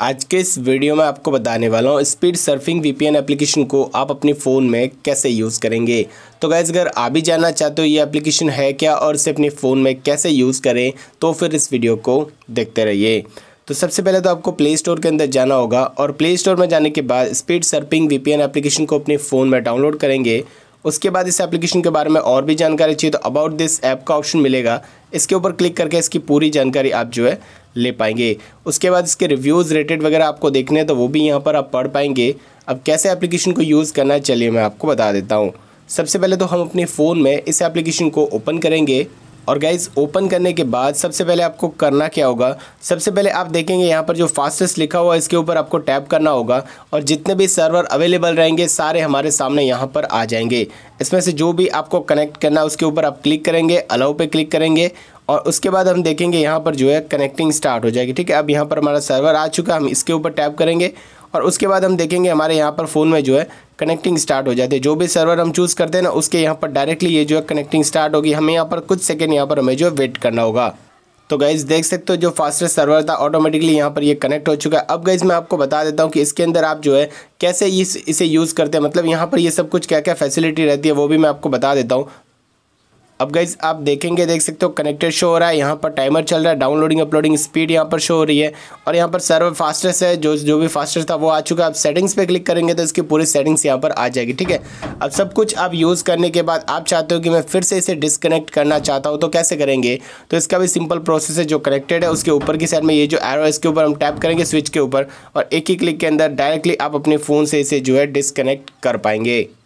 आज के इस वीडियो में आपको बताने वाला हूँ स्पीड सर्फिंग वीपीएन एप्लीकेशन को आप अपने फ़ोन में कैसे यूज़ करेंगे तो गैज़ अगर आप भी जानना चाहते हो ये एप्लीकेशन है क्या और इसे अपने फ़ोन में कैसे यूज़ करें तो फिर इस वीडियो को देखते रहिए तो सबसे पहले तो आपको प्ले स्टोर के अंदर जाना होगा और प्ले स्टोर में जाने के बाद स्पीड सर्फिंग वी एप्लीकेशन को अपने फ़ोन में डाउनलोड करेंगे उसके बाद इस एप्लीकेशन के बारे में और भी जानकारी चाहिए तो अबाउट दिस ऐप का ऑप्शन मिलेगा इसके ऊपर क्लिक करके इसकी पूरी जानकारी आप जो है ले पाएंगे उसके बाद इसके रिव्यूज़ रेटेड वगैरह आपको देखने हैं तो वो भी यहाँ पर आप पढ़ पाएंगे अब कैसे एप्लीकेशन को यूज़ करना है चलिए मैं आपको बता देता हूँ सबसे पहले तो हम अपने फ़ोन में इस एप्लीकेशन को ओपन करेंगे और गाइज़ ओपन करने के बाद सबसे पहले आपको करना क्या होगा सबसे पहले आप देखेंगे यहाँ पर जो फास्टेस्ट लिखा हुआ है इसके ऊपर आपको टैप करना होगा और जितने भी सर्वर अवेलेबल रहेंगे सारे हमारे सामने यहाँ पर आ जाएंगे इसमें से जो भी आपको कनेक्ट करना है उसके ऊपर आप क्लिक करेंगे अलाउ पे क्लिक करेंगे और उसके बाद हम देखेंगे यहाँ पर जो है कनेक्टिंग स्टार्ट हो जाएगी ठीक है अब यहाँ पर हमारा सर्वर आ चुका है हम इसके ऊपर टैप करेंगे और उसके बाद हम देखेंगे हमारे यहाँ पर फ़ोन में जो है कनेक्टिंग स्टार्ट हो जाती है जो भी सर्वर हम चूज़ करते हैं ना उसके यहाँ पर डायरेक्टली ये जो है कनेक्टिंग स्टार्ट होगी हमें यहाँ पर कुछ सेकेंड यहाँ पर हमें जो है वेट करना होगा तो गाइज देख सकते हो जो फास्टेस्ट सर्वर था ऑटोमेटिकली यहाँ पर ये कनेक्ट हो चुका है अब गाइज मैं आपको बता देता हूँ कि इसके अंदर आप जो है कैसे इस इसे यूज़ करते हैं मतलब यहाँ पर ये सब कुछ क्या क्या फैसिलिटी रहती है वो भी मैं आपको बता देता हूँ अब गाइज आप देखेंगे देख सकते हो कनेक्टेड शो हो रहा है यहाँ पर टाइमर चल रहा है डाउनलोडिंग अपलोडिंग स्पीड यहाँ पर शो हो रही है और यहाँ पर सर्वर फास्टेस्ट है जो जो भी फास्टेस्ट था वो आ चुका है आप सेटिंग्स पे क्लिक करेंगे तो इसकी पूरी सेटिंग्स यहाँ पर आ जाएगी ठीक है अब सब कुछ आप यूज़ करने के बाद आप चाहते हो कि मैं फिर से इसे डिसकनेक्ट करना चाहता हूँ तो कैसे करेंगे तो इसका भी सिंपल प्रोसेस है जो कनेक्टेड है उसके ऊपर की साइड में ये जो एरो है इसके ऊपर हम टैप करेंगे स्विच के ऊपर और एक ही क्लिक के अंदर डायरेक्टली आप अपने फ़ोन से इसे जो है डिसकनेक्ट कर पाएंगे